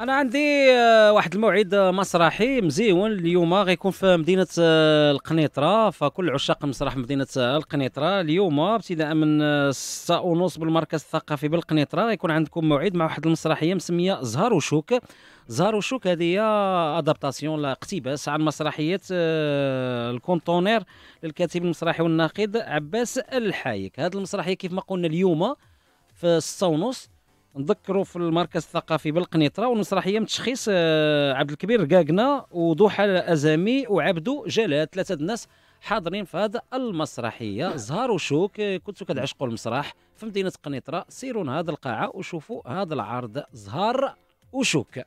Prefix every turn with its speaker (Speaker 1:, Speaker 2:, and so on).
Speaker 1: انا عندي آه، واحد الموعد آه، مسرحي مزيون اليوم غيكون في مدينه آه، القنيطره فكل عشاق المسرح مدينه القنيطره اليوم ابتداء من 6 ونص بالمركز الثقافي بالقنيطره غيكون عندكم موعد مع واحد المسرحيه مسميه زهر وشوك زهر وشوك هذه ادابتاسيون لا اقتباس عن مسرحيه الكونتونير للكاتب المسرحي والناقد عباس الحايك هذه المسرحيه كيف ما قلنا اليوم في 6 ونص نذكروا في المركز الثقافي بالقنيطره والمسرحيه من تشخيص آه، عبد الكبير ركاكنا وضحى الازامي وعبدو جلال ثلاثه الناس حاضرين في هذا المسرحيه زهر وشوك آه، كنتو كتعشقوا المسرح في مدينه قنيطره سيروا هذا القاعه وشوفوا هذا العرض زهر وشوك